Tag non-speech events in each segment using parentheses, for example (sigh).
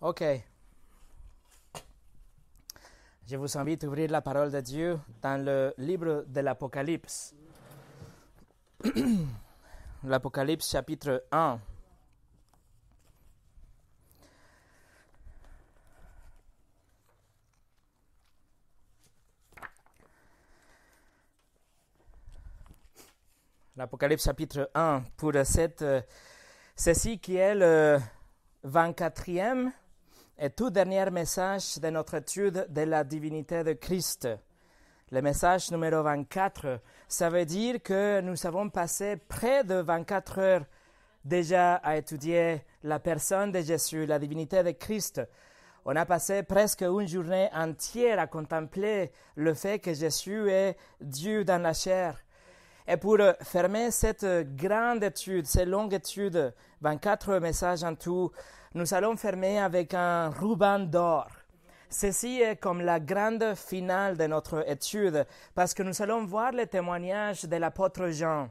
Ok. Je vous invite à ouvrir la parole de Dieu dans le livre de l'Apocalypse. (clears throat) L'Apocalypse chapitre 1. L'Apocalypse chapitre 1 pour cette, euh, ceci qui est le 24e et tout dernier message de notre étude de la divinité de Christ. Le message numéro 24, ça veut dire que nous avons passé près de 24 heures déjà à étudier la personne de Jésus, la divinité de Christ. On a passé presque une journée entière à contempler le fait que Jésus est Dieu dans la chair. Et pour fermer cette grande étude, cette longue étude, 24 messages en tout, nous allons fermer avec un ruban d'or. Ceci est comme la grande finale de notre étude parce que nous allons voir les témoignages de l'apôtre Jean.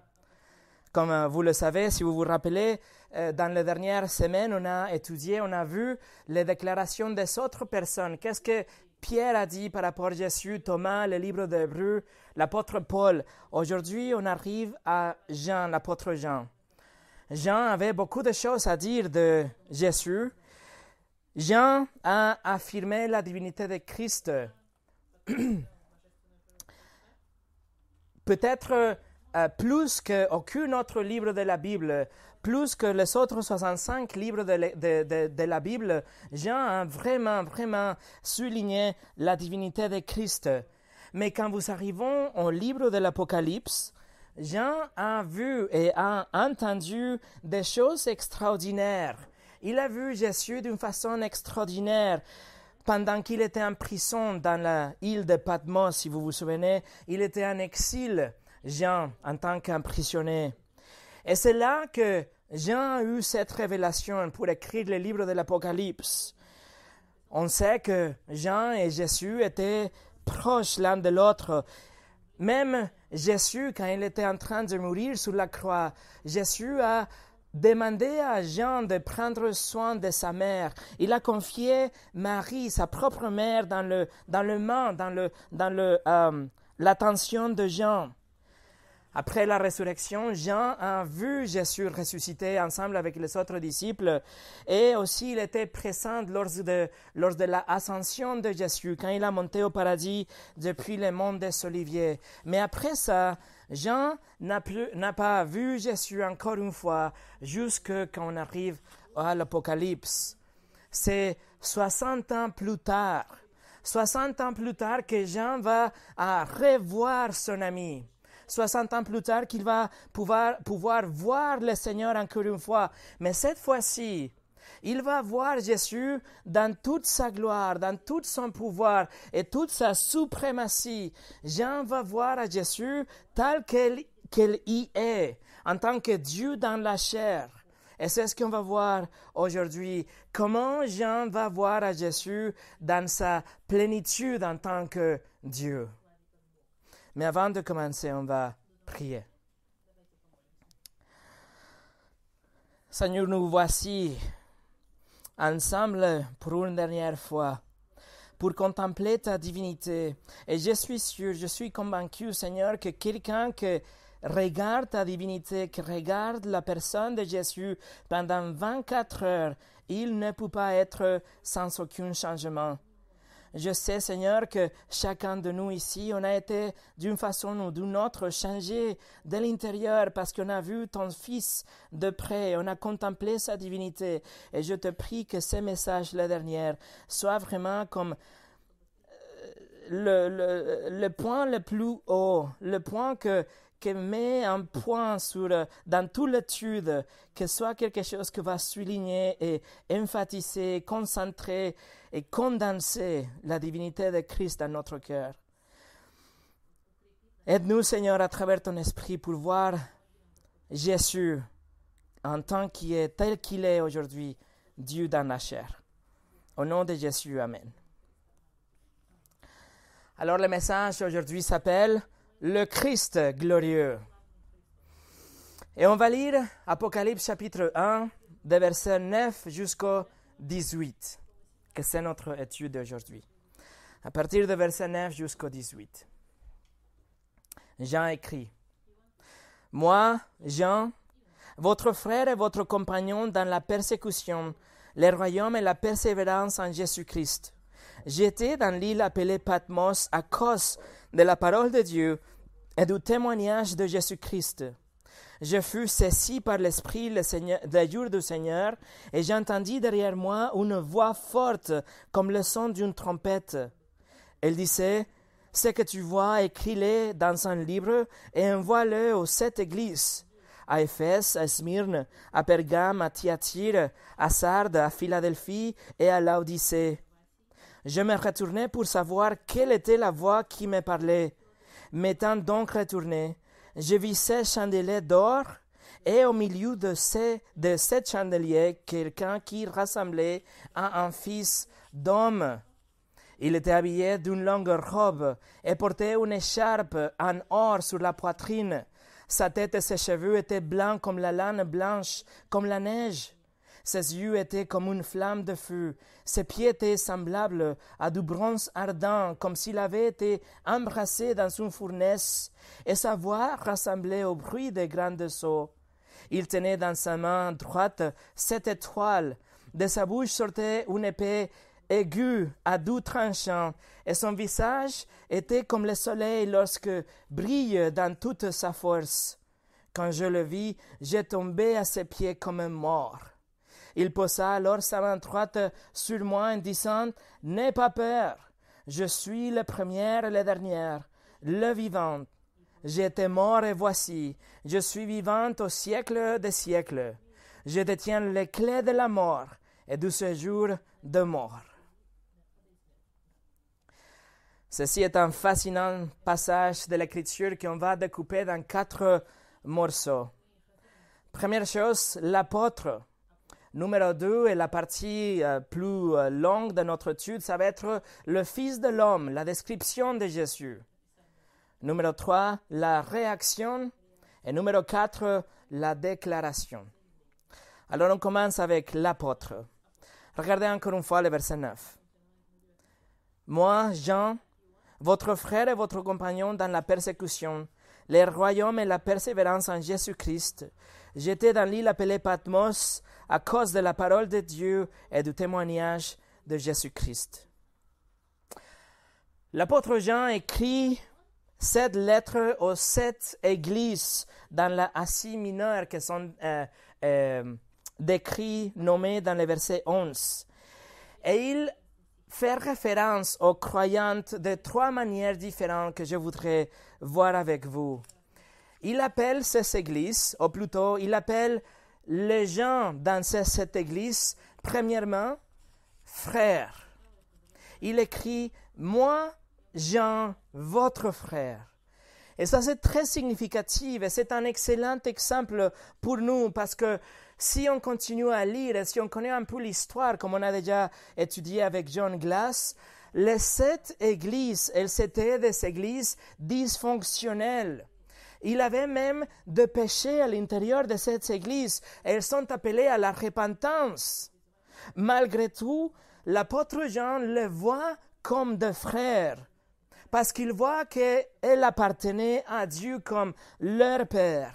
Comme euh, vous le savez, si vous vous rappelez, euh, dans les dernières semaines, on a étudié, on a vu les déclarations des autres personnes. Qu'est-ce que Pierre a dit par rapport à Jésus, Thomas, le livre d'Hébreu, l'apôtre Paul. Aujourd'hui, on arrive à Jean, l'apôtre Jean. Jean avait beaucoup de choses à dire de Jésus. Jean a affirmé la divinité de Christ. (clears throat) Peut-être plus euh, plus qu'aucun autre livre de la Bible, plus que les autres 65 livres de, la Bible, Jean a vraiment, vraiment souligné la divinité de Christ. Mais quand vous arrivons au livre de l'Apocalypse, Jean a vu et a entendu des choses extraordinaires. Il a vu Jésus d'une façon extraordinaire. Pendant qu'il était en prison dans l'île de Patmos, si vous vous souvenez, il était en exil, Jean, en tant qu'emprisonné. Et c'est là que Jean a eu cette révélation pour écrire le livre de l'Apocalypse. On sait que Jean et Jésus étaient proches l'un de l'autre. Même Jésus, quand il était en train de mourir sur la croix, Jésus a demandé à Jean de prendre soin de sa mère. Il a confié Marie, sa propre mère, dans le, dans le main, dans le, dans le, euh, l'attention de Jean. Après la résurrection, Jean a vu Jésus ressuscité ensemble avec les autres disciples et aussi il était présent lors de, lors de l'ascension de Jésus quand il a monté au paradis depuis le monde des oliviers. Mais après ça, Jean n'a pas vu Jésus encore une fois jusqu'à quand on arrive à l'Apocalypse. C'est 60 ans plus tard, 60 ans plus tard que Jean va à revoir son ami. 60 ans plus tard qu'il va pouvoir, pouvoir voir le Seigneur encore une fois. Mais cette fois-ci, il va voir Jésus dans toute sa gloire, dans tout son pouvoir et toute sa suprématie. Jean va voir à Jésus tel qu'il y est, en tant que Dieu dans la chair. Et c'est ce qu'on va voir aujourd'hui. Comment Jean va voir à Jésus dans sa plénitude en tant que Dieu. Mais avant de commencer, on va prier. Seigneur, nous voici ensemble pour une dernière fois, pour contempler ta divinité. Et je suis sûr, je suis convaincu, Seigneur, que quelqu'un qui regarde ta divinité, qui regarde la personne de Jésus pendant 24 heures, il ne peut pas être sans aucun changement. Je sais, Seigneur, que chacun de nous ici, on a été d'une façon ou d'une autre changé de l'intérieur parce qu'on a vu ton Fils de près, on a contemplé sa divinité. Et je te prie que ces messages, la dernière, soient vraiment comme euh, le point le plus haut, le point que qui met un point sur, dans toute l'étude, que soit quelque chose qui va souligner et emphatiser, concentrer et condenser la divinité de Christ dans notre cœur. Aide-nous, Seigneur, à travers ton esprit pour voir Jésus en tant qu'il est, tel qu'il est aujourd'hui, Dieu dans la chair. Au nom de Jésus, Amen. Alors le message aujourd'hui s'appelle le Christ glorieux. Et on va lire Apocalypse chapitre 1, des versets 9 jusqu'au 18, que c'est notre étude aujourd'hui. À partir de verset 9 jusqu'au 18, Jean écrit, Moi, Jean, votre frère et votre compagnon dans la persécution, le royaume et la persévérance en Jésus-Christ J'étais dans l'île appelée Patmos à cause de la parole de Dieu et du témoignage de Jésus-Christ. Je fus saisi par l'Esprit le, Seigneur, du Seigneur, et j'entendis derrière moi une voix forte comme le son d'une trompette. Elle disait, Ce que tu vois, écris-le dans un livre et envoie-le aux sept églises à Éphèse, à Smyrne, à Pergame, à Thyatire, à Sardes, à Philadelphie et à Laodicée. Je me retournai pour savoir quelle était la voix qui me parlait. M'étant donc retourné, je vis sept chandeliers d'or, et au milieu de ces, de sept chandeliers, quelqu'un qui rassemblait à un fils d'homme. Il était habillé d'une longue robe et portait une écharpe en or sur la poitrine. Sa tête et ses cheveux étaient blancs comme la laine blanche, comme la neige. Ses yeux étaient comme une flamme de feu, ses pieds étaient semblables à du bronze ardent, comme s'il avait été embrassé dans une fournaise, et sa voix rassemblait au bruit des grandes eaux. Il tenait dans sa main droite cette étoile. de sa bouche sortait une épée aiguë à doux tranchants, et son visage était comme le soleil lorsque brille dans toute sa force. Quand je le vis, j'ai tombé à ses pieds comme un mort. Il posa alors sa main droite sur moi en disant N'aie pas peur, je suis le première, et le dernier, le vivant. J'étais mort et voici, je suis vivante au siècle des siècles. Je détiens les clés de la mort et du séjour de mort. Ceci est un fascinant passage de l'Écriture qu'on va découper dans quatre morceaux. Première chose, l'apôtre. Numéro 2 et la partie euh, plus euh, longue de notre étude, ça va être le Fils de l'homme, la description de Jésus. Numéro 3, la réaction. Et numéro 4, la déclaration. Alors on commence avec l'apôtre. Regardez encore une fois le verset 9. Moi, Jean, votre frère et votre compagnon dans la persécution, les royaumes et la persévérance en Jésus-Christ, j'étais dans l'île appelée Patmos à cause de la parole de Dieu et du témoignage de Jésus-Christ. L'apôtre Jean écrit cette lettre aux sept églises dans la Asie mineure qui sont euh, euh, décrites, nommées dans le verset 11. Et il fait référence aux croyantes de trois manières différentes que je voudrais voir avec vous. Il appelle ces églises, ou plutôt il appelle les gens dans cette église, premièrement, frères. Il écrit, moi, Jean, votre frère. Et ça, c'est très significatif et c'est un excellent exemple pour nous parce que si on continue à lire et si on connaît un peu l'histoire, comme on a déjà étudié avec John Glass, les sept églises, elles étaient des églises dysfonctionnelles. Il avait même des péchés à l'intérieur de cette église. Elles sont appelées à la repentance. Malgré tout, l'apôtre Jean les voit comme des frères, parce qu'il voit qu'elles appartenait à Dieu comme leur père.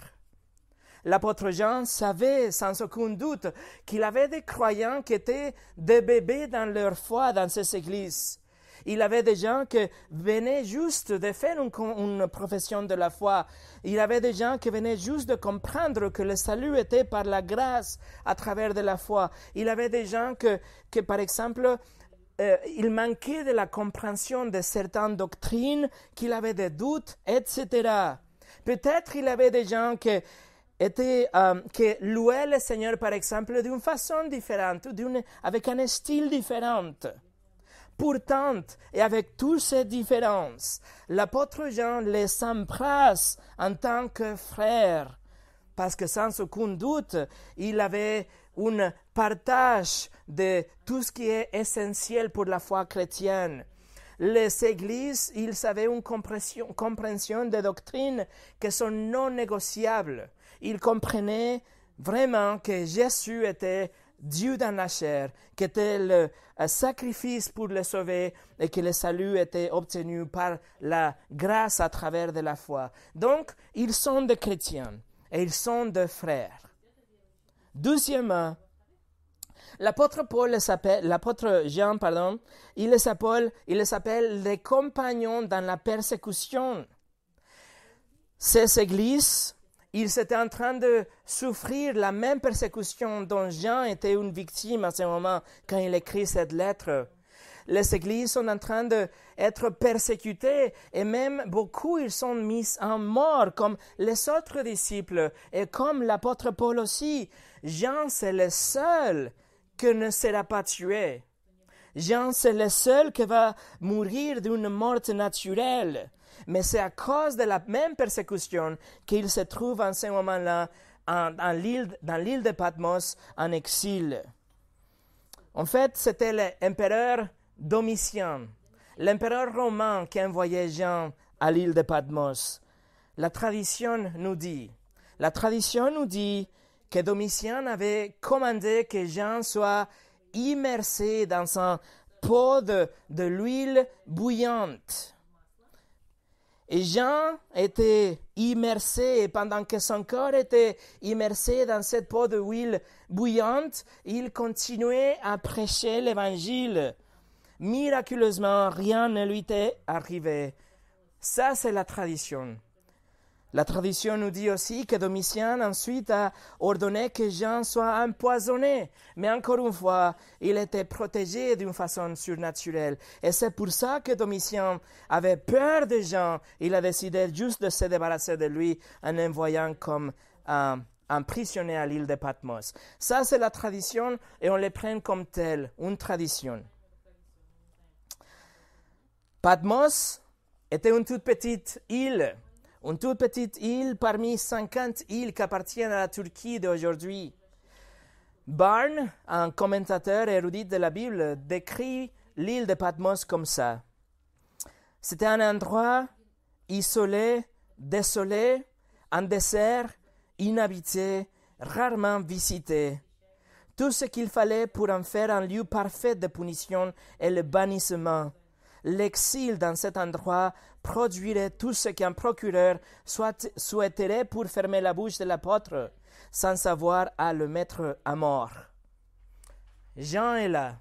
L'apôtre Jean savait sans aucun doute qu'il avait des croyants qui étaient des bébés dans leur foi dans cette église. Il avait des gens qui venaient juste de faire une, profession de la foi. Il avait des gens qui venaient juste de comprendre que le salut était par la grâce à travers de la foi. Il avait des gens que, que par exemple, euh, il manquait de la compréhension de certaines doctrines, qu'il avait des doutes, etc. Peut-être il avait des gens qui était que euh, le Seigneur, par exemple, d'une façon différente, avec un style différent. Pourtant, et avec toutes ces différences, l'apôtre Jean les embrasse en tant que frères, parce que sans aucun doute, il avait un partage de tout ce qui est essentiel pour la foi chrétienne. Les églises, ils avaient une compréhension, compréhension de doctrines qui sont non négociables. Ils comprenaient vraiment que Jésus était Dieu dans la chair, qui était le euh, sacrifice pour le sauver et que le salut était obtenu par la grâce à travers de la foi. Donc, ils sont des chrétiens et ils sont des frères. Deuxièmement, l'apôtre Paul s'appelle, l'apôtre Jean, pardon, il s'appelle, il les appelle les compagnons dans la persécution. Ces églises ils étaient en train de souffrir la même persécution dont Jean était une victime à ce moment quand il écrit cette lettre. Les églises sont en train d'être persécutées et même beaucoup ils sont mis en mort comme les autres disciples et comme l'apôtre Paul aussi. Jean c'est le seul qui ne sera pas tué. Jean c'est le seul qui va mourir d'une mort naturelle mais c'est à cause de la même persécution qu'il se trouve en ce moment-là dans l'île de Patmos en exil. En fait, c'était l'empereur Domitien, l'empereur romain qui envoyait Jean à l'île de Patmos. La tradition nous dit, la tradition nous dit que Domitien avait commandé que Jean soit immersé dans un pot de l'huile bouillante. Et Jean était immersé, et pendant que son corps était immersé dans cette peau de huile bouillante, il continuait à prêcher l'évangile. Miraculeusement, rien ne lui était arrivé. Ça, c'est la tradition. La tradition nous dit aussi que Domitien ensuite a ordonné que Jean soit empoisonné. Mais encore une fois, il était protégé d'une façon surnaturelle. Et c'est pour ça que Domitien avait peur de Jean. Il a décidé juste de se débarrasser de lui en envoyant comme un, prisonnier à l'île de Patmos. Ça, c'est la tradition et on les prend comme telle, une tradition. Patmos était une toute petite île une toute petite île parmi 50 îles qui appartiennent à la Turquie d'aujourd'hui. Barnes, un commentateur érudit de la Bible, décrit l'île de Patmos comme ça. C'était un endroit isolé, désolé, en désert, inhabité, rarement visité. Tout ce qu'il fallait pour en faire un lieu parfait de punition et le bannissement. L'exil dans cet endroit produirait tout ce qu'un procureur souhaiterait pour fermer la bouche de l'apôtre, sans savoir à le mettre à mort. Jean est là,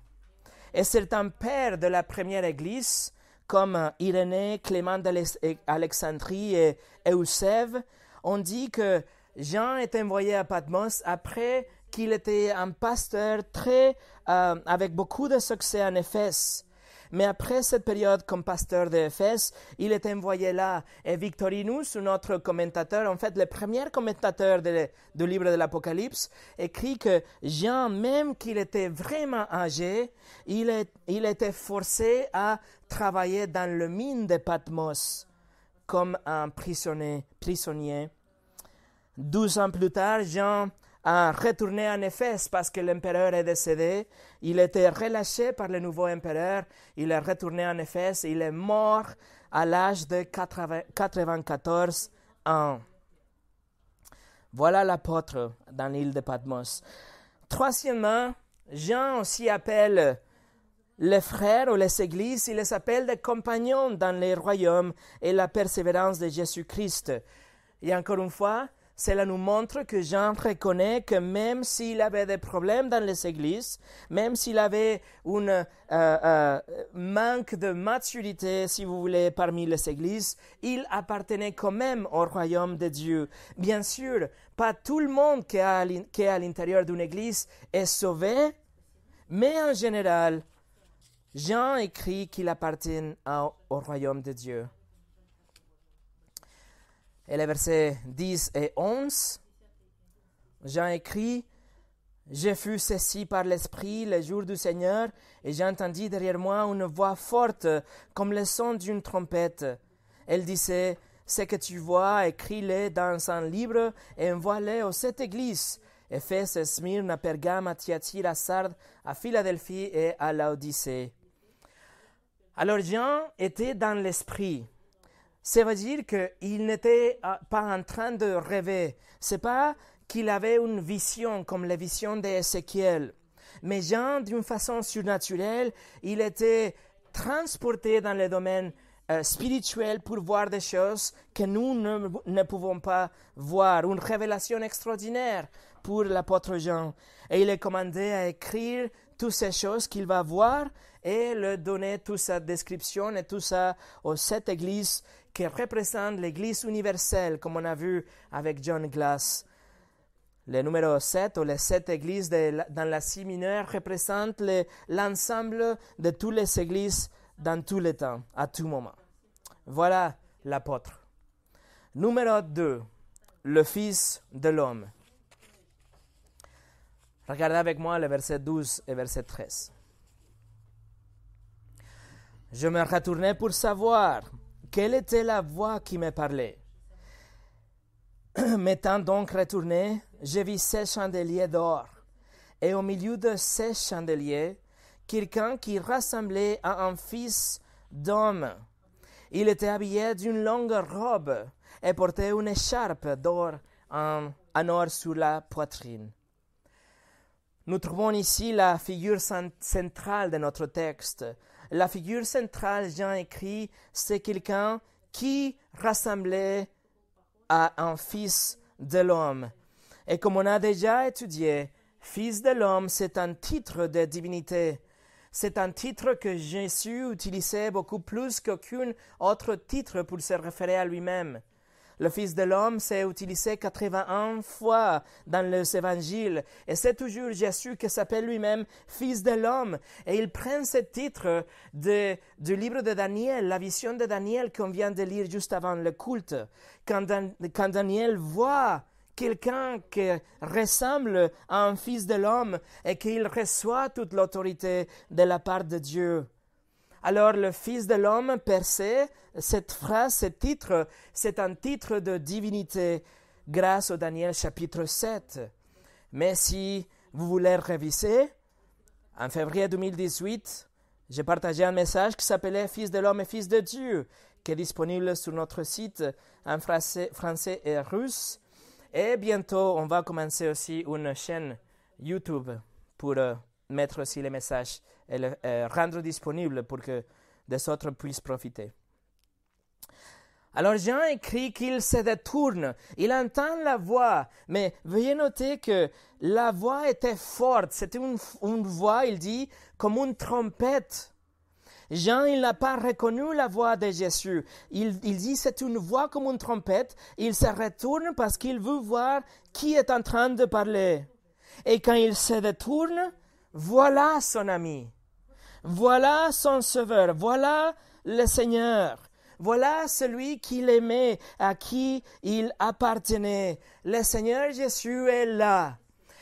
et certains pères de la première Église, comme Irénée, Clément d'Alexandrie et Eusèbe, ont dit que Jean est envoyé à Patmos après qu'il était un pasteur très euh, avec beaucoup de succès en Éphèse. Mais après cette période comme pasteur de Fès, il est envoyé là. Et Victorinus, notre commentateur, en fait, le premier commentateur du de, livre de l'Apocalypse, écrit que Jean, même qu'il était vraiment âgé, il, était forcé à travailler dans le mine de Patmos comme un prisonnier. prisonnier. Douze ans plus tard, Jean a retourné en Éphèse parce que l'empereur est décédé. Il était relâché par le nouveau empereur. Il est retourné en Éphèse. Il est mort à l'âge de 94 ans. Voilà l'apôtre dans l'île de Patmos. Troisièmement, Jean aussi appelle les frères ou les églises, il les appelle des compagnons dans les royaumes et la persévérance de Jésus-Christ. Et encore une fois, cela nous montre que Jean reconnaît que même s'il avait des problèmes dans les églises, même s'il avait un euh, euh, manque de maturité, si vous voulez, parmi les églises, il appartenait quand même au royaume de Dieu. Bien sûr, pas tout le monde qui est à l'intérieur d'une église est sauvé, mais en général, Jean écrit qu'il appartient au royaume de Dieu et les versets 10 et 11. Jean écrit, Je fus ceci par l'Esprit le jour du Seigneur, et j'entendis derrière moi une voix forte comme le son d'une trompette. Elle disait, Ce que tu vois, écris-le dans un livre et envoie-le aux sept églises. Éphèse, Smyrne, à Pergame, à Thyatire, à Sardes, à Philadelphie et à l'Odyssée. » Alors Jean était dans l'esprit. Ça veut dire qu'il n'était euh, pas en train de rêver. C'est pas qu'il avait une vision comme la vision d'Ézéchiel. Mais Jean, d'une façon surnaturelle, il était transporté dans le domaine euh, spirituel pour voir des choses que nous ne, ne pouvons pas voir. Une révélation extraordinaire pour l'apôtre Jean. Et il est commandé à écrire toutes ces choses qu'il va voir et le donner toute sa description et tout ça à cette église qui représente l'Église universelle, comme on a vu avec John Glass. Le numéro 7 ou les sept églises dans dans la mineure représentent l'ensemble de toutes les églises dans tous les temps, à tout moment. Voilà l'apôtre. Numéro 2, le Fils de l'homme. Regardez avec moi le verset 12 et verset 13. Je me retournais pour savoir quelle était la voix qui me parlait (clears throat) M'étant donc retourné, je vis ces chandeliers d'or, et au milieu de ces chandeliers, quelqu'un qui ressemblait à un fils d'homme. Il était habillé d'une longue robe et portait une écharpe d'or en, or sur la poitrine. Nous trouvons ici la figure centrale de notre texte, la figure centrale, Jean écrit, c'est quelqu'un qui rassemblait à un fils de l'homme. Et comme on a déjà étudié, Fils de l'homme, c'est un titre de divinité. C'est un titre que Jésus utilisait beaucoup plus qu'aucun autre titre pour se référer à lui-même. Le Fils de l'homme s'est utilisé 81 fois dans les évangiles et c'est toujours Jésus qui s'appelle lui-même Fils de l'homme. Et il prend ce titre du livre de Daniel, la vision de Daniel qu'on vient de lire juste avant le culte. Quand, quand Daniel voit quelqu'un qui ressemble à un Fils de l'homme et qu'il reçoit toute l'autorité de la part de Dieu. Alors le Fils de l'homme percé, cette phrase, ce titre, c'est un titre de divinité grâce au Daniel chapitre 7. Mais si vous voulez réviser, en février 2018, j'ai partagé un message qui s'appelait Fils de l'homme et Fils de Dieu, qui est disponible sur notre site en français, français et russe. Et bientôt, on va commencer aussi une chaîne YouTube pour euh, mettre aussi les messages et le eh, rendre disponible pour que des autres puissent profiter. Alors Jean écrit qu'il se détourne, il entend la voix, mais veuillez noter que la voix était forte, c'était une, voix, il dit, comme une trompette. Jean, il n'a pas reconnu la voix de Jésus. Il, il dit, c'est une voix comme une trompette. Il se retourne parce qu'il veut voir qui est en train de parler. Et quand il se détourne, voilà son ami. Voilà son sauveur, voilà le Seigneur, voilà celui qu'il aimait, à qui il appartenait. Le Seigneur Jésus est là.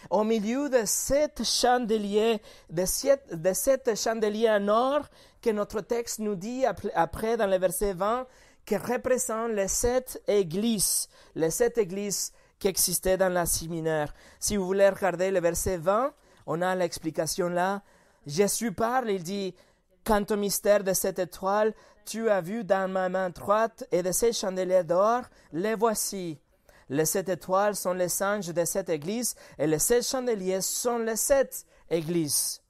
Au milieu de sept chandeliers, de sept, de sept chandeliers en or, que notre texte nous dit après dans le verset 20, qui représentent les sept églises, les sept églises qui existaient dans la séminaire. Si vous voulez regarder le verset 20, on a l'explication là Jésus parle, il dit, Quant au mystère de cette étoile, tu as vu dans ma main droite et de ces chandeliers d'or, les voici. Les sept étoiles sont les singes de cette église et les sept chandeliers sont les sept églises.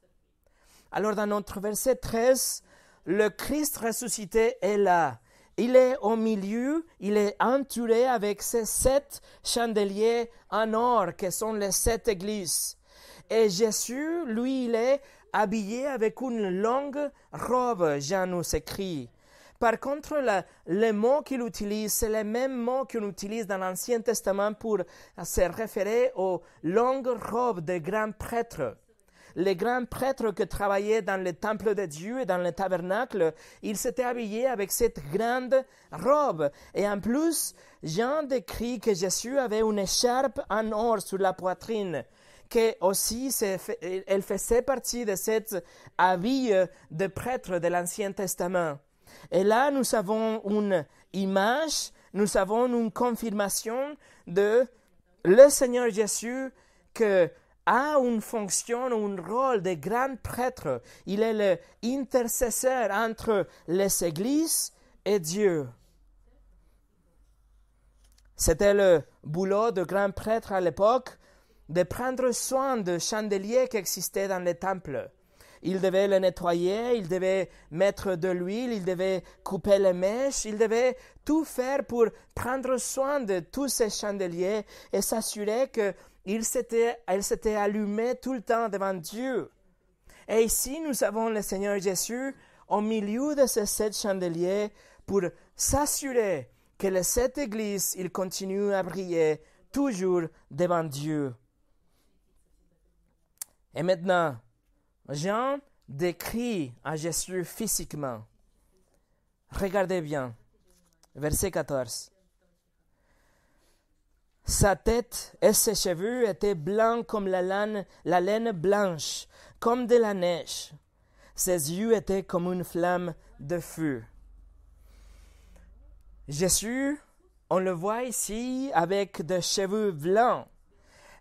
Alors dans notre verset 13, le Christ ressuscité est là. Il est au milieu, il est entouré avec ses sept chandeliers en or qui sont les sept églises. Et Jésus, lui, il est habillé avec une longue robe, Jean nous écrit. Par contre, les mots qu'il utilise, c'est les mêmes mots qu'on utilise dans l'Ancien Testament pour se référer aux longues robes des grands prêtres. Les grands prêtres qui travaillaient dans le temple de Dieu et dans le tabernacle, ils s'étaient habillés avec cette grande robe. Et en plus, Jean décrit que Jésus avait une écharpe en or sur la poitrine que aussi elle faisait partie de cette avis de prêtres de l'Ancien Testament. Et là, nous avons une image, nous avons une confirmation de le Seigneur Jésus que a une fonction, un rôle de grand prêtre. Il est l'intercesseur entre les églises et Dieu. C'était le boulot de grand prêtre à l'époque de prendre soin de chandeliers qui existaient dans les temples. Il devait les nettoyer, il devait mettre de l'huile, il devait couper les mèches, il devait tout faire pour prendre soin de tous ces chandeliers et s'assurer qu'ils s'étaient, s'étaient allumés tout le temps devant Dieu. Et ici, nous avons le Seigneur Jésus au milieu de ces sept chandeliers pour s'assurer que les sept églises, ils continuent à briller toujours devant Dieu. Et maintenant, Jean décrit à Jésus physiquement. Regardez bien, verset 14. Sa tête et ses cheveux étaient blancs comme la laine, la laine blanche, comme de la neige. Ses yeux étaient comme une flamme de feu. Jésus, on le voit ici avec des cheveux blancs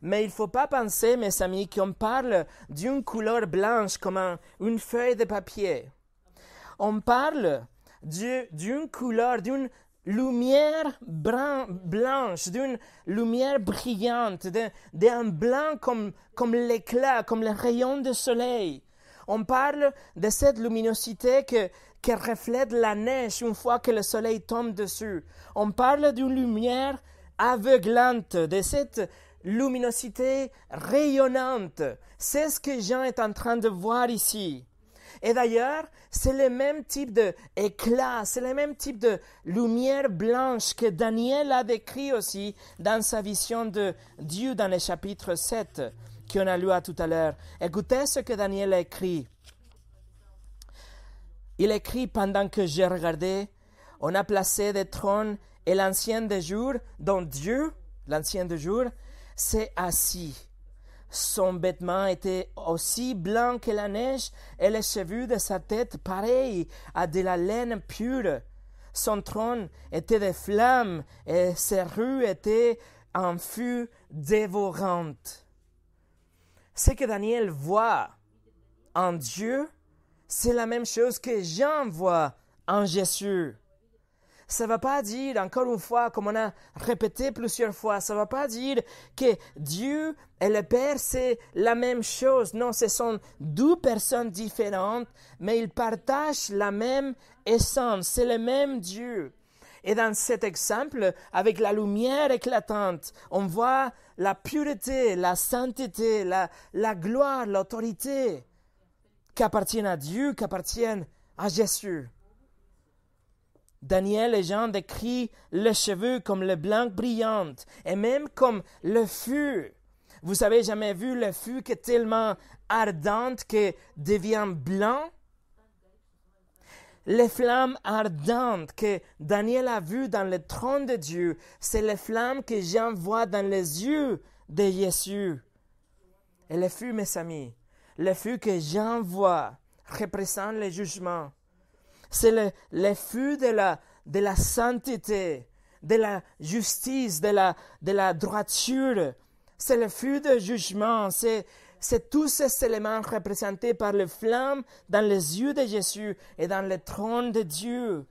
mais il ne faut pas penser, mes amis, qu'on parle d'une couleur blanche comme une feuille de papier. On parle d'une couleur, d'une lumière blanche, d'une lumière brillante, d'un blanc comme, comme l'éclat, comme le rayon de soleil. On parle de cette luminosité que, qui reflète la neige une fois que le soleil tombe dessus. On parle d'une lumière aveuglante, de cette luminosité rayonnante. C'est ce que Jean est en train de voir ici. Et d'ailleurs, c'est le même type d'éclat, c'est le même type de lumière blanche que Daniel a décrit aussi dans sa vision de Dieu dans le chapitre 7 qu'on a lu à tout à l'heure. Écoutez ce que Daniel a écrit. Il écrit pendant que j'ai regardé, on a placé des trônes et l'ancien des jours, dont Dieu, l'ancien des jours, c'est assis. Son vêtement était aussi blanc que la neige, et les cheveux de sa tête pareils à de la laine pure. Son trône était de flammes, et ses rues étaient en feu dévorante. Ce que Daniel voit en Dieu, c'est la même chose que Jean voit en Jésus. Ça ne va pas dire, encore une fois, comme on a répété plusieurs fois, ça ne va pas dire que Dieu et le Père, c'est la même chose. Non, ce sont deux personnes différentes, mais ils partagent la même essence. C'est le même Dieu. Et dans cet exemple, avec la lumière éclatante, on voit la pureté, la sainteté, la, la gloire, l'autorité qui appartiennent à Dieu, qui appartiennent à Jésus. Daniel et Jean décrivent les cheveux comme le blanc brillant et même comme le feu. Vous avez jamais vu le feu qui est tellement ardente que devient blanc? Les flammes ardentes que Daniel a vues dans le trône de Dieu, c'est les flammes que Jean voit dans les yeux de Jésus. Et le feu, mes amis, le feu que Jean voit représente le jugement. C'est le, feu de la, de la sainteté, de la justice, de la, de la droiture. C'est le feu de jugement. C'est, c'est tous ces éléments représentés par les flamme dans les yeux de Jésus et dans le trône de Dieu.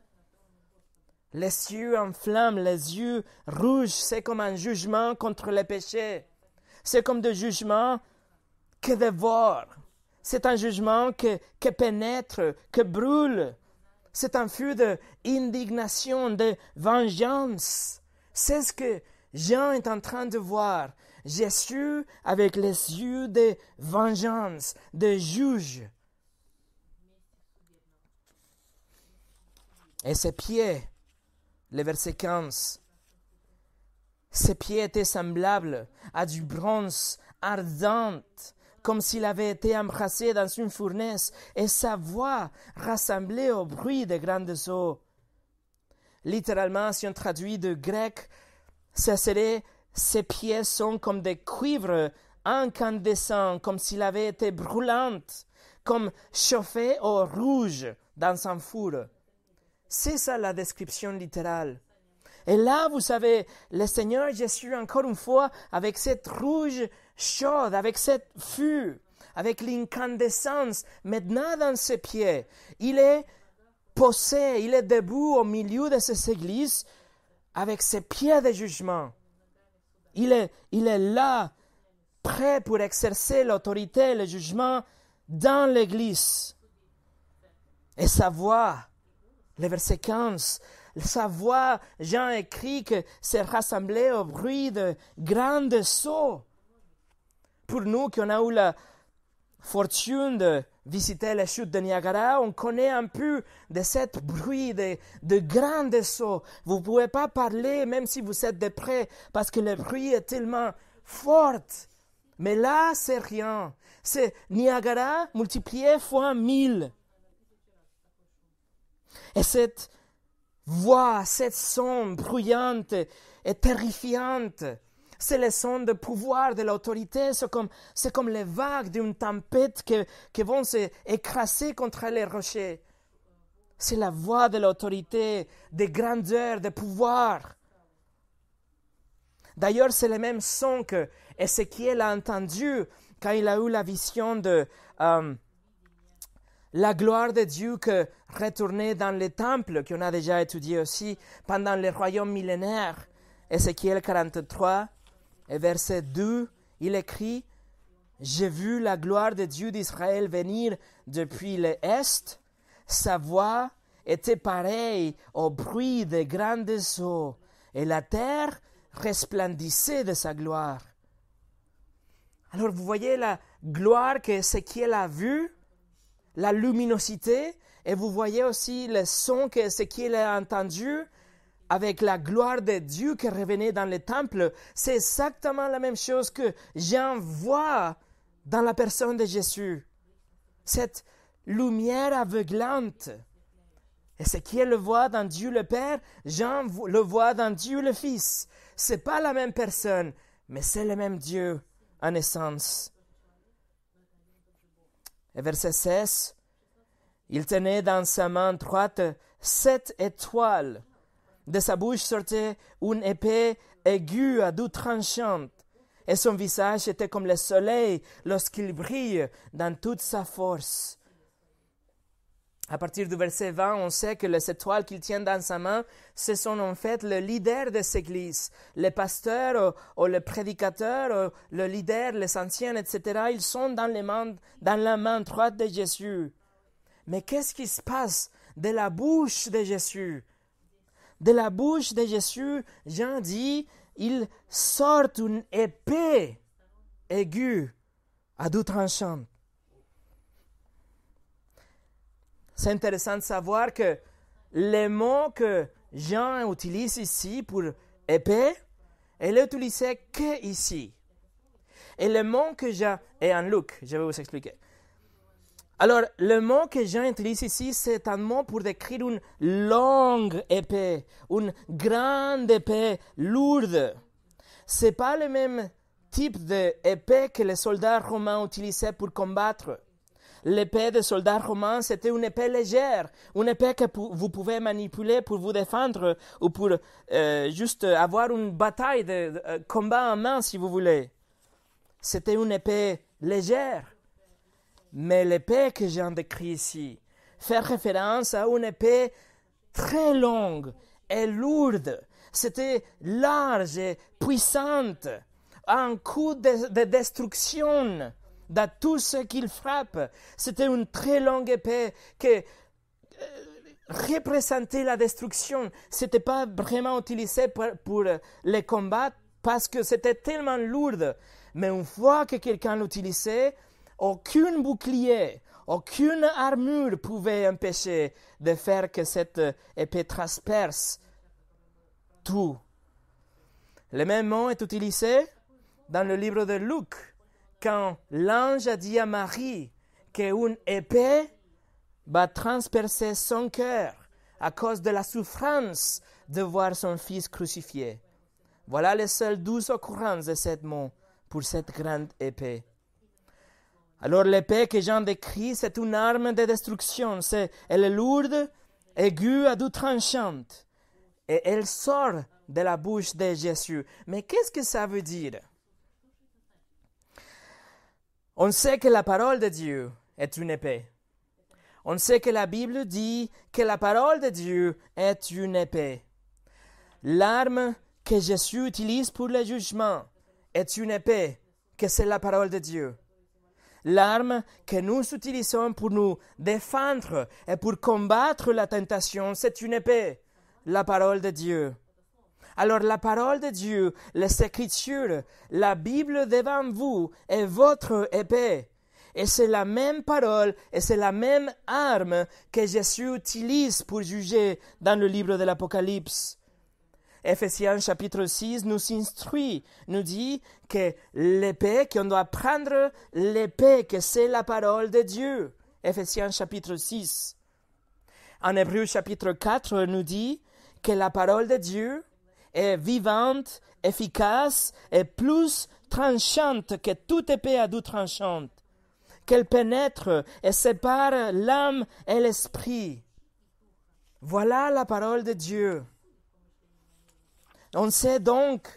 Les yeux en flamme, les yeux rouges, c'est comme un jugement contre les péchés. C'est comme des jugement qui dévore. C'est un jugement qui pénètre, qui brûle, c'est un feu d'indignation, de vengeance. C'est ce que Jean est en train de voir. Jésus avec les yeux de vengeance, de juge. Et ses pieds, les verset 15, ses pieds étaient semblables à du bronze ardente comme s'il avait été embrassé dans une fournaise, et sa voix rassemblée au bruit des grandes eaux. Littéralement, si on traduit de grec, ce serait ses pieds sont comme des cuivres incandescents, comme s'il avait été brûlante, comme chauffé au rouge dans un four. C'est ça la description littérale. Et là, vous savez, le Seigneur Jésus, encore une fois, avec cette rouge chaude, avec cette fût avec l'incandescence maintenant dans ses pieds. Il est posé, il est debout au milieu de cette église avec ses pieds de jugement. Il est, il est là, prêt pour exercer l'autorité, le jugement dans l'église. Et sa voix, le verset 15, sa voix, Jean écrit que s'est rassemblé au bruit de grandes sauts pour nous qui on a eu la fortune de visiter la chute de Niagara, on connaît un peu de cette bruit de, de grandes Vous ne pouvez pas parler même si vous êtes de près parce que le bruit est tellement fort. Mais là, c'est rien. C'est Niagara multiplié fois mille. Et cette voix, cette son bruyante et terrifiante c'est le son de pouvoir, de l'autorité, c'est comme, c'est comme les vagues d'une tempête qui, qui vont s'écraser contre les rochers. C'est la voix de l'autorité, des grandeur, de pouvoir. D'ailleurs, c'est le même son que Ézéchiel a entendu quand il a eu la vision de euh, la gloire de Dieu que retournait dans les temples, qu'on a déjà étudié aussi pendant les royaumes millénaires. Ézéchiel 43, et verset 2, il écrit, J'ai vu la gloire de Dieu d'Israël venir depuis l'Est, sa voix était pareille au bruit des grandes eaux, et la terre resplendissait de sa gloire. Alors vous voyez la gloire que ce qu'il a vue, la luminosité, et vous voyez aussi le son que ce qu'il a entendu, avec la gloire de Dieu qui revenait dans le temple, c'est exactement la même chose que Jean voit dans la personne de Jésus. Cette lumière aveuglante. Et ce le voit dans Dieu le Père, Jean le voit dans Dieu le Fils. Ce n'est pas la même personne, mais c'est le même Dieu en essence. Et verset 16, il tenait dans sa main droite sept étoiles de sa bouche sortait une épée aiguë à deux tranchantes, et son visage était comme le soleil lorsqu'il brille dans toute sa force. À partir du verset 20, on sait que les étoiles qu'il tient dans sa main, ce sont en fait le leader de cette Les le pasteur ou, les le prédicateur, le leader, les anciens, etc. Ils sont dans la main droite de Jésus. Mais qu'est-ce qui se passe de la bouche de Jésus? de la bouche de Jésus, Jean dit, il sort une épée aiguë à deux tranchants. C'est intéressant de savoir que les mots que Jean utilise ici pour épée, elle utilisée que ici. Et les mots que Jean et en Luc, je vais vous expliquer. Alors, le mot que j'utilise ici, c'est un mot pour décrire une longue épée, une grande épée lourde. n'est pas le même type d'épée que les soldats romains utilisaient pour combattre. L'épée des soldats romains, c'était une épée légère, une épée que vous pouvez manipuler pour vous défendre ou pour euh, juste avoir une bataille de, de euh, combat en main, si vous voulez. C'était une épée légère. Mais l'épée que j'ai décrit ici fait référence à une épée très longue et lourde. C'était large et puissante, un coup de, destruction de tout ce qu'il frappe. C'était une très longue épée qui euh, représentait la destruction. Ce n'était pas vraiment utilisé pour, pour, les combats parce que c'était tellement lourde. Mais une fois que quelqu'un l'utilisait, aucun bouclier, aucune armure pouvait empêcher de faire que cette épée transperce tout. Le même mot est utilisé dans le livre de Luc, quand l'ange a dit à Marie qu'une épée va transpercer son cœur à cause de la souffrance de voir son fils crucifié. Voilà les seules douze occurrences de cette mot pour cette grande épée. Alors l'épée que Jean décrit, c'est une arme de destruction. C'est, elle est lourde, aiguë, à deux tranchantes. Et elle sort de la bouche de Jésus. Mais qu'est-ce que ça veut dire? On sait que la parole de Dieu est une épée. On sait que la Bible dit que la parole de Dieu est une épée. L'arme que Jésus utilise pour le jugement est une épée, que c'est la parole de Dieu. L'arme que nous utilisons pour nous défendre et pour combattre la tentation, c'est une épée, la parole de Dieu. Alors la parole de Dieu, les Écritures, la Bible devant vous est votre épée. Et c'est la même parole et c'est la même arme que Jésus utilise pour juger dans le livre de l'Apocalypse. Ephésiens chapitre 6 nous instruit, nous dit que l'épée, qu'on doit prendre l'épée, que c'est la parole de Dieu. Ephésiens chapitre 6. En Hébreu chapitre 4 nous dit que la parole de Dieu est vivante, efficace et plus tranchante que toute épée à deux tranchante, qu'elle pénètre et sépare l'âme et l'esprit. Voilà la parole de Dieu. On sait donc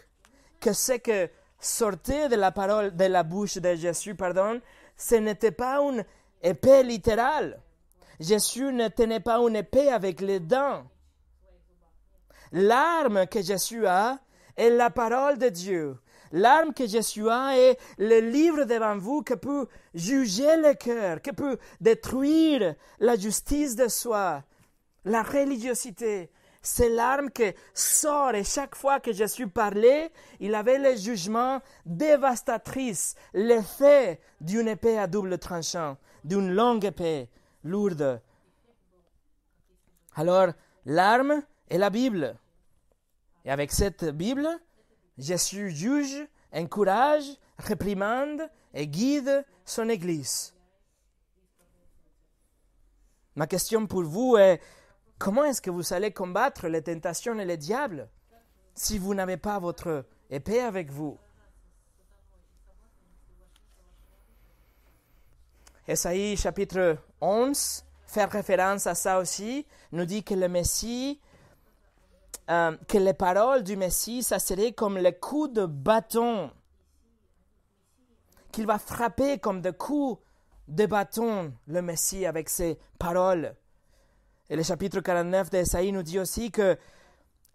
que ce que sortait de la parole, de la bouche de Jésus, pardon, ce n'était pas une épée littérale. Jésus ne tenait pas une épée avec les dents. L'arme que Jésus a est la parole de Dieu. L'arme que Jésus a est le livre devant vous qui peut juger le cœur, qui peut détruire la justice de soi, la religiosité, c'est l'arme qui sort et chaque fois que Jésus parlait, il avait le jugement dévastatrice, l'effet d'une épée à double tranchant, d'une longue épée lourde. Alors, l'arme est la Bible. Et avec cette Bible, Jésus juge, encourage, réprimande et guide son Église. Ma question pour vous est, Comment est-ce que vous allez combattre les tentations et les diables si vous n'avez pas votre épée avec vous Esaïe chapitre 11 faire référence à ça aussi, nous dit que le Messie, euh, que les paroles du Messie, ça serait comme les coups de bâton, qu'il va frapper comme des coups de bâton le Messie avec ses paroles. Et le chapitre 49 d'Esaïe nous dit aussi que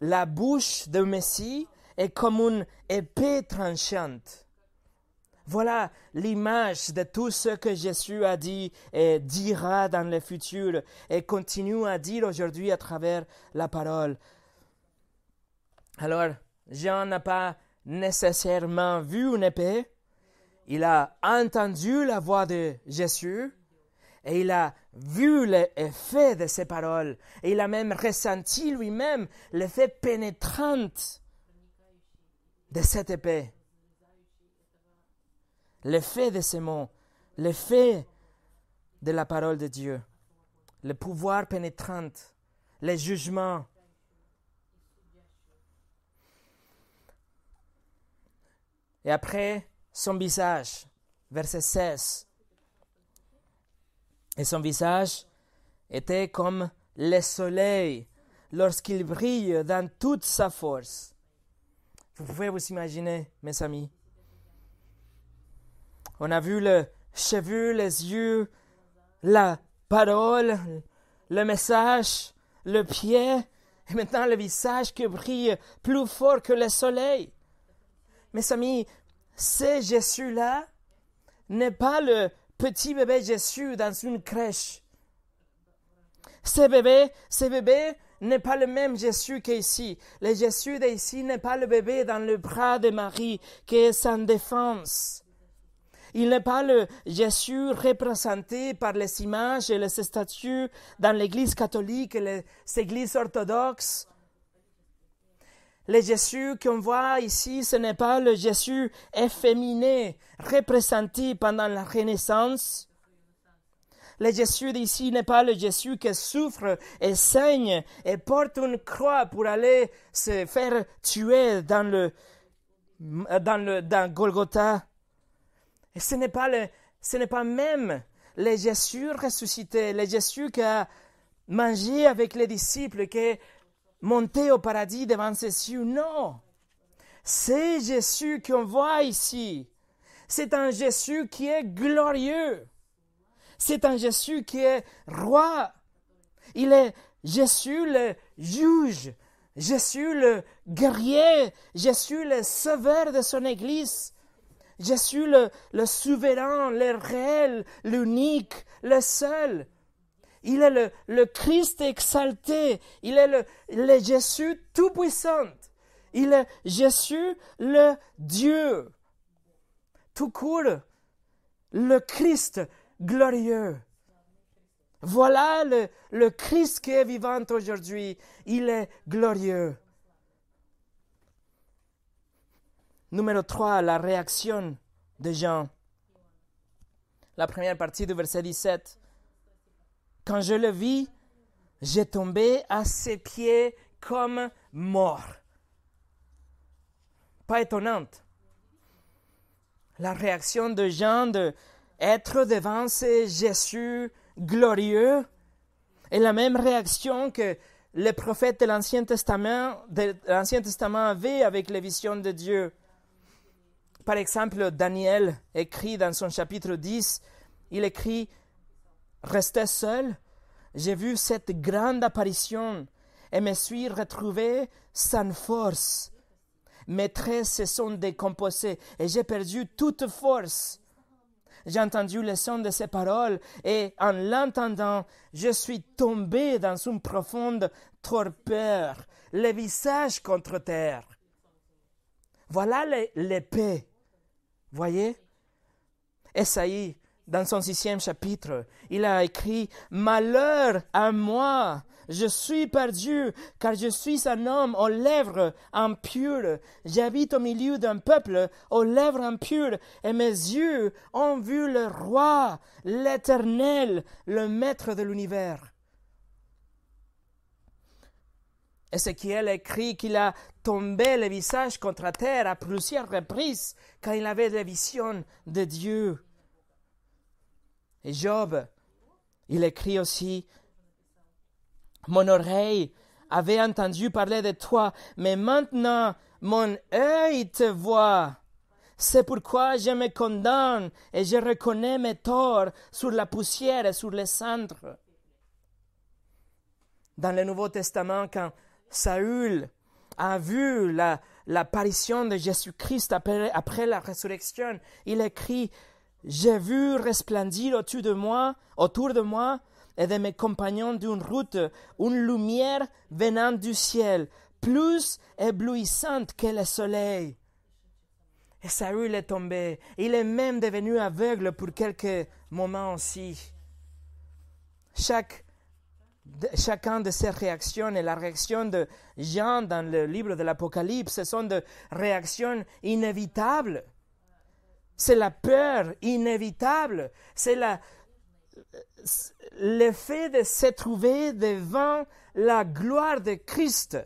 la bouche de Messie est comme une épée tranchante. Voilà l'image de tout ce que Jésus a dit et dira dans le futur et continue à dire aujourd'hui à travers la parole. Alors, Jean n'a pas nécessairement vu une épée, il a entendu la voix de Jésus, et il a vu l'effet de ces paroles. Et il a même ressenti lui-même l'effet pénétrant de cette épée. L'effet de ces mots. L'effet de la parole de Dieu. Le pouvoir pénétrant. Les jugements. Et après, son visage. Verset 16 et son visage était comme le soleil lorsqu'il brille dans toute sa force. Vous pouvez vous imaginer, mes amis. On a vu le cheveu, les yeux, la parole, le message, le pied, et maintenant le visage qui brille plus fort que le soleil. Mes amis, ce Jésus-là n'est pas le petit bébé Jésus dans une crèche. Ce bébé, ce bébé n'est pas le même Jésus qu'ici. Le Jésus d'ici n'est pas le bébé dans le bras de Marie qui est sans défense. Il n'est pas le Jésus représenté par les images et les statues dans l'Église catholique et les églises orthodoxes. Le Jésus qu'on voit ici, ce n'est pas le Jésus efféminé représenté pendant la Renaissance. Le Jésus d'ici n'est pas le Jésus qui souffre et saigne et porte une croix pour aller se faire tuer dans le, dans le, dans Golgotha. Et ce n'est pas le, ce n'est pas même le Jésus ressuscité, le Jésus qui a mangé avec les disciples, qui monter au paradis devant ses cieux. Non. C'est Jésus qu'on voit ici. C'est un Jésus qui est glorieux. C'est un Jésus qui est roi. Il est Jésus le juge. Jésus le guerrier. Jésus le sauveur de son Église. Jésus le, le souverain, le réel, l'unique, le seul. Il est le, Christ exalté. Il est le, Jésus tout-puissant. Il est Jésus le Dieu. Tout court, le Christ glorieux. Voilà le, Christ qui est vivant aujourd'hui. Il est glorieux. Numéro 3, la réaction de Jean. La première partie du verset 17. Quand je le vis, j'ai tombé à ses pieds comme mort. Pas étonnante. La réaction de Jean de être devant ce Jésus glorieux est la même réaction que les prophètes de l'Ancien Testament, de l'Ancien Testament avaient avec les visions de Dieu. Par exemple, Daniel écrit dans son chapitre 10, il écrit resté seul, j'ai vu cette grande apparition et me suis retrouvé sans force. Mes traits se sont décomposés et j'ai perdu toute force. J'ai entendu le son de ces paroles et en l'entendant, je suis tombé dans une profonde torpeur, le visage contre terre. Voilà l'épée. Voyez? Et ça y est dans son sixième chapitre, il a écrit Malheur à moi, je suis perdu, car je suis un homme aux lèvres impures. J'habite au milieu d'un peuple aux lèvres impures, et mes yeux ont vu le roi, l'éternel, le maître de l'univers. Et ce qui est écrit qu'il a tombé le visage contre terre à plusieurs reprises quand il avait des visions de Dieu. Job, il écrit aussi, mon oreille avait entendu parler de toi, mais maintenant mon œil te voit. C'est pourquoi je me condamne et je reconnais mes torts sur la poussière et sur les cendres. Dans le Nouveau Testament, quand Saül a vu l'apparition de Jésus-Christ après la résurrection, il écrit j'ai vu resplendir autour de moi, autour de moi et de mes compagnons d'une route une lumière venant du ciel, plus éblouissante que le soleil. Et sa rue est tombée. Il est même devenu aveugle pour quelques moments aussi. Chaque, chacun de ces réactions et la réaction de Jean dans le livre de l'Apocalypse, sont des réactions inévitables. C'est la peur inévitable. C'est le fait de se trouver devant la gloire de Christ.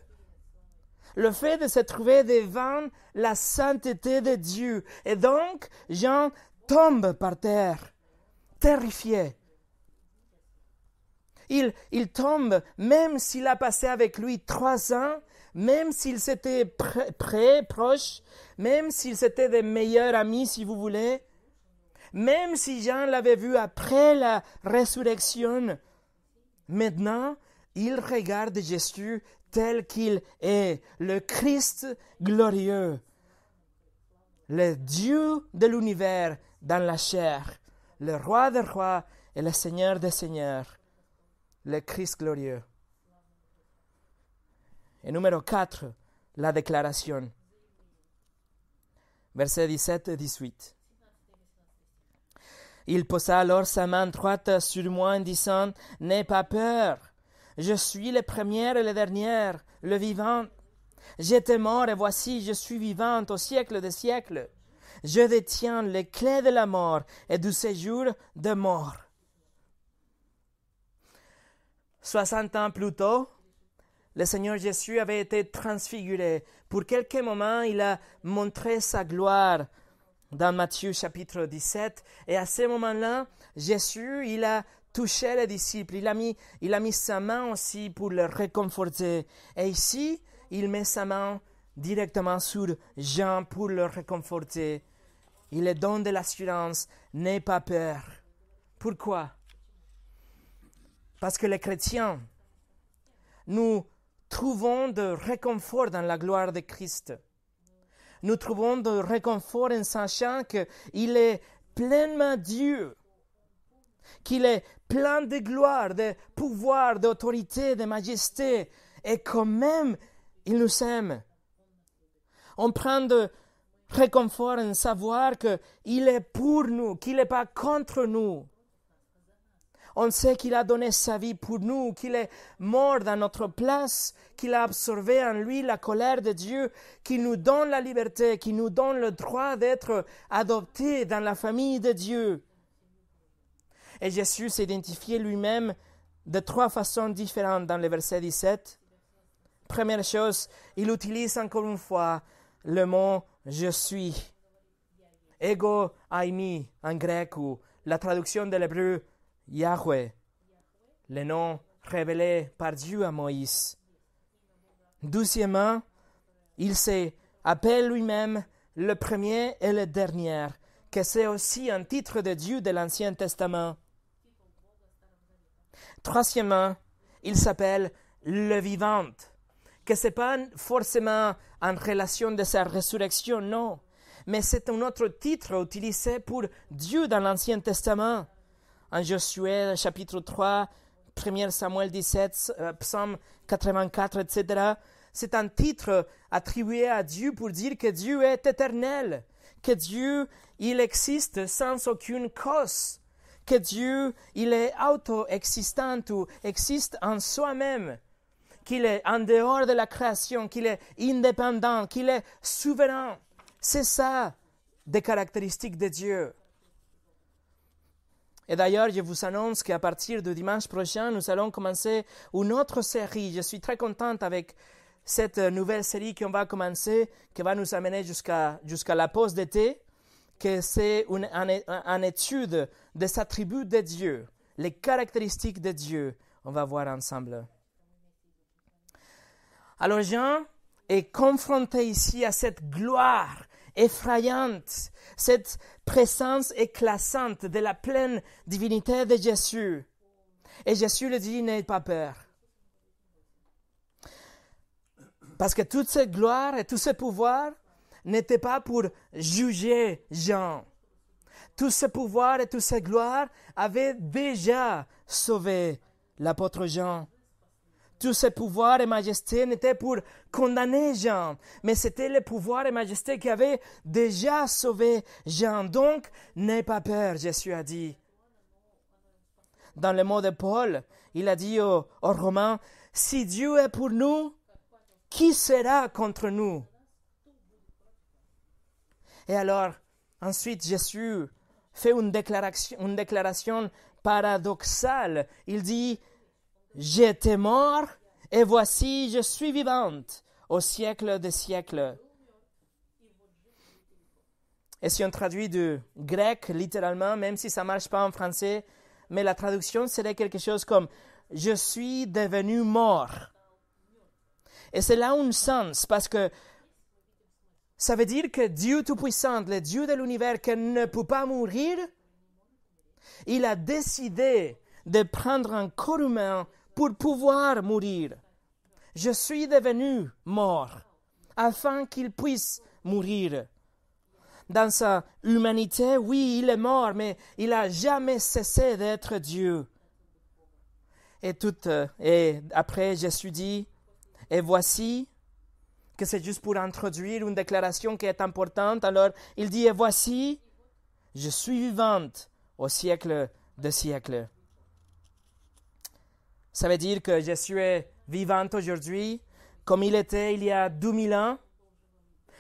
Le fait de se trouver devant la sainteté de Dieu. Et donc, Jean tombe par terre, terrifié. Il, il tombe, même s'il a passé avec lui trois ans, même s'ils étaient près, proches, même s'ils étaient des meilleurs amis, si vous voulez, même si Jean l'avait vu après la résurrection, maintenant, il regarde Jésus tel qu'il est, le Christ glorieux, le Dieu de l'univers dans la chair, le roi des rois et le Seigneur des seigneurs, le Christ glorieux. Et numéro 4, la déclaration. Verset 17 et 18. Il posa alors sa main droite sur moi en disant N'aie pas peur, je suis le premier et le dernier, le vivant. J'étais mort et voici, je suis vivant au siècle des siècles. Je détiens les clés de la mort et du séjour de mort. Soixante ans plus tôt, le Seigneur Jésus avait été transfiguré. Pour quelques moments, il a montré sa gloire dans Matthieu chapitre 17. Et à ce moment-là, Jésus, il a touché les disciples. Il a mis, il a mis sa main aussi pour les réconforter. Et ici, il met sa main directement sur Jean pour le réconforter. Il est donne de l'assurance, n'aie pas peur. Pourquoi Parce que les chrétiens, nous trouvons de réconfort dans la gloire de Christ. Nous trouvons de réconfort en sachant qu'il est pleinement Dieu, qu'il est plein de gloire, de pouvoir, d'autorité, de majesté, et quand même, il nous aime. On prend de réconfort en savoir qu'il est pour nous, qu'il n'est pas contre nous, on sait qu'il a donné sa vie pour nous, qu'il est mort dans notre place, qu'il a absorbé en lui la colère de Dieu, qu'il nous donne la liberté, qu'il nous donne le droit d'être adoptés dans la famille de Dieu. Et Jésus s'identifiait lui-même de trois façons différentes dans le verset 17. Première chose, il utilise encore une fois le mot je suis. Ego aimi en grec ou la traduction de l'hébreu Yahweh, le nom révélé par Dieu à Moïse. Deuxièmement, il s'appelle lui-même le premier et le dernier, que c'est aussi un titre de Dieu de l'Ancien Testament. Troisièmement, il s'appelle le vivant, que ce n'est pas forcément en relation de sa résurrection, non, mais c'est un autre titre utilisé pour Dieu dans l'Ancien Testament en Josué chapitre 3, 1 Samuel 17, euh, Psaume 84, etc. C'est un titre attribué à Dieu pour dire que Dieu est éternel, que Dieu, il existe sans aucune cause, que Dieu, il est auto-existant ou existe en soi-même, qu'il est en dehors de la création, qu'il est indépendant, qu'il est souverain. C'est ça des caractéristiques de Dieu. Et d'ailleurs, je vous annonce qu'à partir de dimanche prochain, nous allons commencer une autre série. Je suis très contente avec cette nouvelle série qu'on va commencer, qui va nous amener jusqu'à jusqu'à la pause d'été, que c'est une, une, une, étude des attributs de Dieu, les caractéristiques de Dieu. On va voir ensemble. Alors Jean est confronté ici à cette gloire effrayante, cette présence éclatante de la pleine divinité de Jésus. Et Jésus le dit, n'aie pas peur. Parce que toute cette gloire et tout ce pouvoir n'était pas pour juger Jean. Tout ce pouvoir et toute cette gloire avaient déjà sauvé l'apôtre Jean tous ces pouvoirs et majesté n'étaient pour condamner Jean, mais c'était le pouvoir et majesté qui avaient déjà sauvé Jean. Donc, n'aie pas peur, Jésus a dit. Dans le mot de Paul, il a dit aux, Romains, si Dieu est pour nous, qui sera contre nous Et alors, ensuite, Jésus fait une déclaration paradoxale. Il dit, J'étais mort et voici je suis vivante au siècle des siècles. Et si on traduit du grec littéralement, même si ça ne marche pas en français, mais la traduction serait quelque chose comme Je suis devenu mort. Et c'est là un sens, parce que ça veut dire que Dieu Tout-Puissant, le Dieu de l'univers qui ne peut pas mourir, il a décidé de prendre un corps humain pour pouvoir mourir. Je suis devenu mort afin qu'il puisse mourir. Dans sa humanité, oui, il est mort, mais il n'a jamais cessé d'être Dieu. Et euh, et après, je suis dit, et voici, que c'est juste pour introduire une déclaration qui est importante. Alors, il dit, et voici, je suis vivante au siècle de siècles. Ça veut dire que Jésus est vivant aujourd'hui comme il était il y a 2000 ans.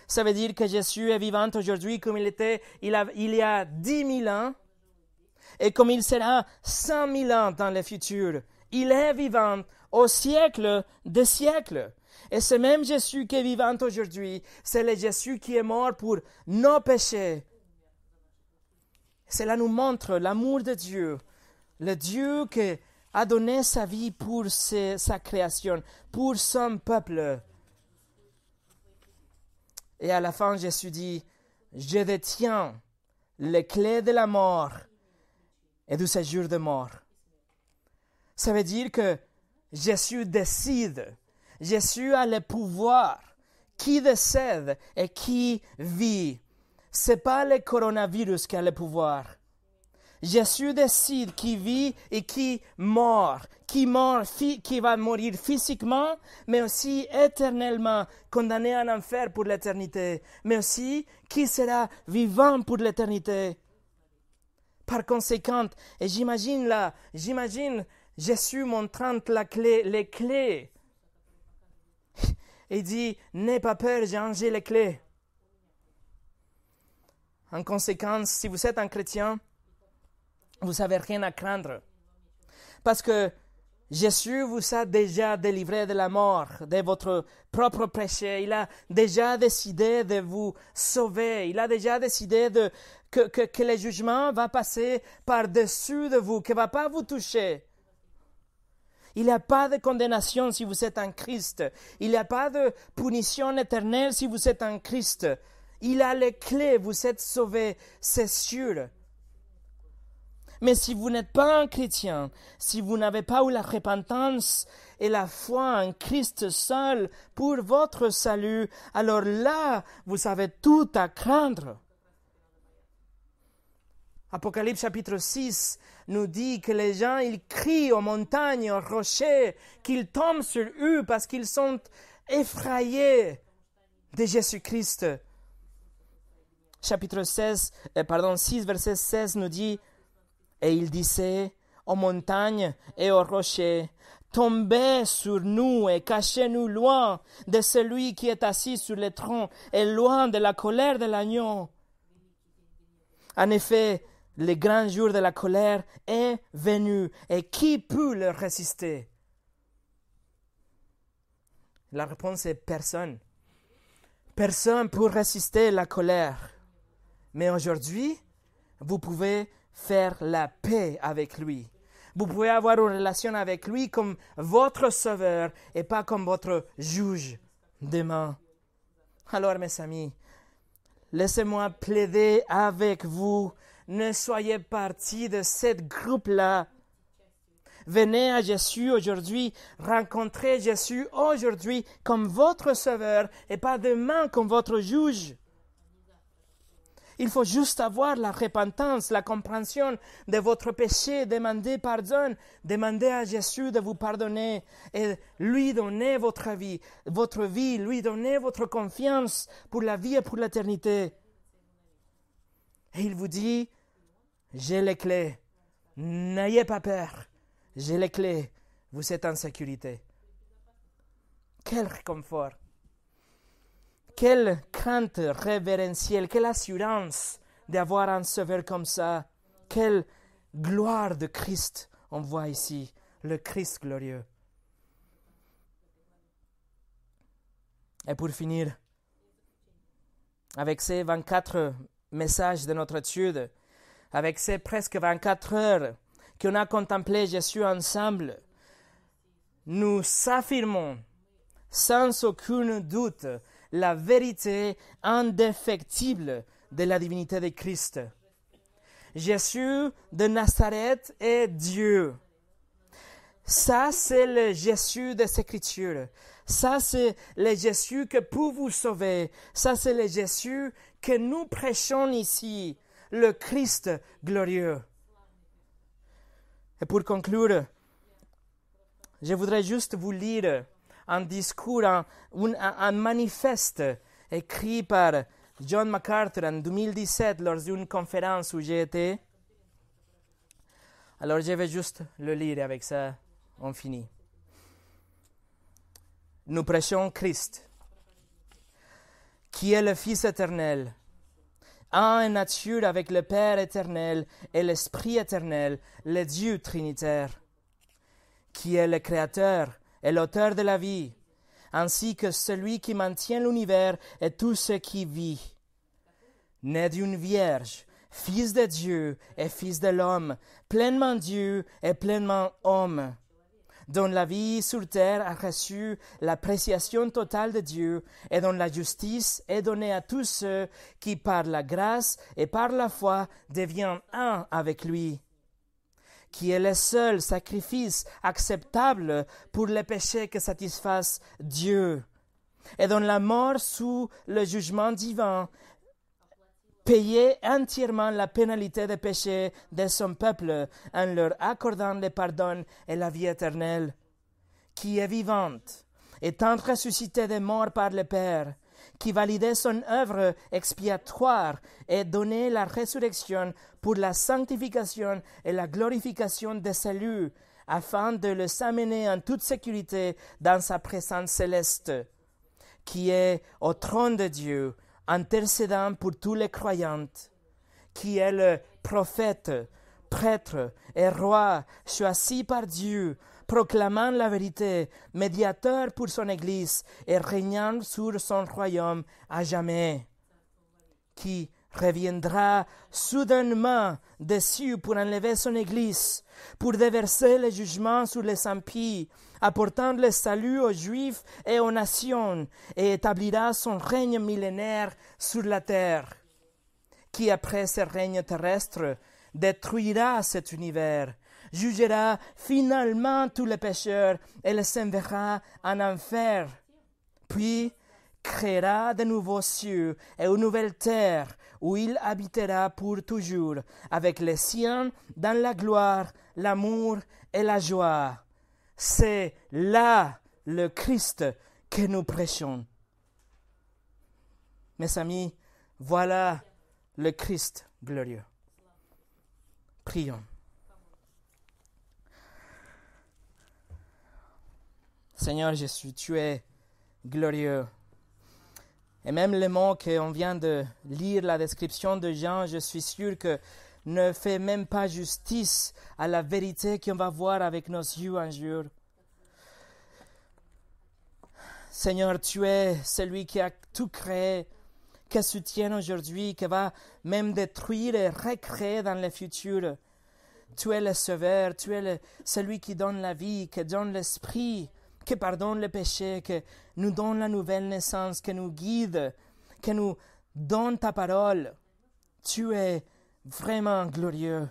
Ça veut dire que Jésus est vivant aujourd'hui comme il était il, a, il y a 10 000 ans. Et comme il sera 100 000 ans dans le futur, il est vivant au siècle des siècles. Et ce même Jésus qui est vivant aujourd'hui, c'est le Jésus qui est mort pour nos péchés. Cela nous montre l'amour de Dieu, le Dieu qui a donné sa vie pour sa création, pour son peuple. Et à la fin, Jésus dit, je détiens les clés de la mort et du séjour de mort. Ça veut dire que Jésus décide, Jésus a le pouvoir, qui décède et qui vit. C'est pas le coronavirus qui a le pouvoir Jésus décide qui vit et qui mort, qui, qui va mourir physiquement, mais aussi éternellement, condamné en enfer pour l'éternité, mais aussi qui sera vivant pour l'éternité. Par conséquent, et j'imagine là, j'imagine Jésus montrant la clé, les clés. et (laughs) dit, n'aie pas peur, j'ai les clés. En conséquence, si vous êtes un chrétien, vous n'avez rien à craindre. Parce que Jésus vous a déjà délivré de la mort, de votre propre péché. Il a déjà décidé de vous sauver. Il a déjà décidé que, que, que le jugement va passer par-dessus de vous, qu'il ne va pas vous toucher. Il n'y a pas de condamnation si vous êtes en Christ. Il n'y a pas de punition éternelle si vous êtes en Christ. Il a les clés, vous êtes sauvés, c'est sûr. Mais si vous n'êtes pas un chrétien, si vous n'avez pas eu la repentance et la foi en Christ seul pour votre salut, alors là, vous avez tout à craindre. Apocalypse chapitre 6 nous dit que les gens, ils crient aux montagnes, aux rochers, qu'ils tombent sur eux parce qu'ils sont effrayés de Jésus-Christ. Chapitre 16, euh, pardon, 6, verset 16 nous dit, et il disait aux montagnes et aux rochers, Tombez sur nous et cachez-nous loin de celui qui est assis sur le tronc et loin de la colère de l'agneau. En effet, le grand jour de la colère est venu et qui peut le résister La réponse est personne. Personne peut résister la colère. Mais aujourd'hui, vous pouvez faire la paix avec lui. Vous pouvez avoir une relation avec lui comme votre sauveur et pas comme votre juge demain. Alors mes amis, laissez-moi plaider avec vous. Ne soyez partie de cette groupe-là. Venez à Jésus aujourd'hui, rencontrez Jésus aujourd'hui comme votre sauveur et pas demain comme votre juge. Il faut juste avoir la repentance, la compréhension de votre péché, demander pardon, demander à Jésus de vous pardonner et lui donner votre vie, votre vie, lui donner votre confiance pour la vie et pour l'éternité. Et il vous dit, j'ai les clés. N'ayez pas peur. J'ai les clés. Vous êtes en sécurité. Quel réconfort. Quelle crainte révérentielle, quelle assurance d'avoir un sauveur comme ça. Quelle gloire de Christ on voit ici, le Christ glorieux. Et pour finir, avec ces 24 messages de notre étude, avec ces presque 24 heures qu'on a contemplé Jésus ensemble, nous s'affirmons sans aucun doute la vérité indéfectible de la divinité de Christ. Jésus de Nazareth est Dieu. Ça, c'est le Jésus des Écritures. Ça, c'est le Jésus que pour vous sauver. Ça, c'est le Jésus que nous prêchons ici, le Christ glorieux. Et pour conclure, je voudrais juste vous lire un discours, un, manifeste écrit par John MacArthur en 2017 lors d'une conférence où j'ai été. Alors je vais juste le lire avec ça, on finit. Nous prêchons Christ, qui est le Fils éternel, en nature avec le Père éternel et l'Esprit éternel, le Dieu trinitaire, qui est le Créateur est l'auteur de la vie, ainsi que celui qui maintient l'univers et tout ce qui vit. Né d'une vierge, fils de Dieu et fils de l'homme, pleinement Dieu et pleinement homme, dont la vie sur terre a reçu l'appréciation totale de Dieu et dont la justice est donnée à tous ceux qui par la grâce et par la foi deviennent un avec lui qui est le seul sacrifice acceptable pour les péchés que satisfasse Dieu, et dont la mort sous le jugement divin payait entièrement la pénalité des péchés de son peuple en leur accordant le pardon et la vie éternelle, qui est vivante, étant ressuscité des morts par le Père, qui validait son œuvre expiatoire et donnait la résurrection pour la sanctification et la glorification des saluts, afin de le s'amener en toute sécurité dans sa présence céleste, qui est au trône de Dieu, intercédant pour tous les croyants, qui est le prophète, prêtre et roi choisi par Dieu proclamant la vérité, médiateur pour son Église et régnant sur son royaume à jamais, qui reviendra soudainement dessus pour enlever son Église, pour déverser le jugement sur les impies, apportant le salut aux Juifs et aux nations, et établira son règne millénaire sur la terre, qui après ce règne terrestre détruira cet univers jugera finalement tous les pécheurs et les enverra en enfer. Puis créera de nouveaux cieux et une nouvelle terre où il habitera pour toujours avec les siens dans la gloire, l'amour et la joie. C'est là le Christ que nous prêchons. Mes amis, voilà le Christ glorieux. Prions. Seigneur Jésus, tu es glorieux. Et même les mots qu'on vient de lire, la description de Jean, je suis sûr que ne fait même pas justice à la vérité qu'on va voir avec nos yeux un jour. Seigneur, tu es celui qui a tout créé, qui soutient aujourd'hui, qui va même détruire et recréer dans le futur. Tu es le Sauveur, tu es celui qui donne la vie, qui donne l'esprit que pardonne le péché, que nous donne la nouvelle naissance, que nous guide, que nous donne ta parole. Tu es vraiment glorieux.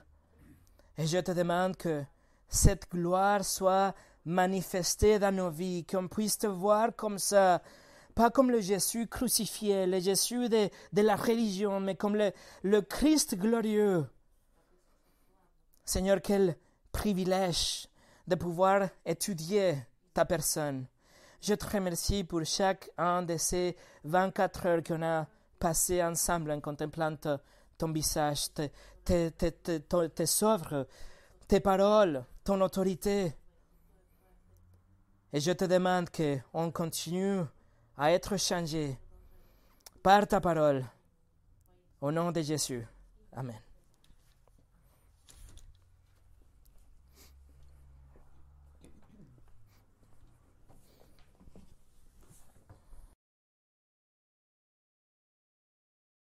Et je te demande que cette gloire soit manifestée dans nos vies, qu'on puisse te voir comme ça, pas comme le Jésus crucifié, le Jésus de, la religion, mais comme le, le Christ glorieux. Seigneur, quel privilège de pouvoir étudier ta personne. Je te remercie pour chaque un de ces 24 heures qu'on a passées ensemble en contemplant ton visage, tes, tes, tes œuvres, tes paroles, ton autorité. Et je te demande que qu'on continue à être changé par ta parole. Au nom de Jésus. Amen.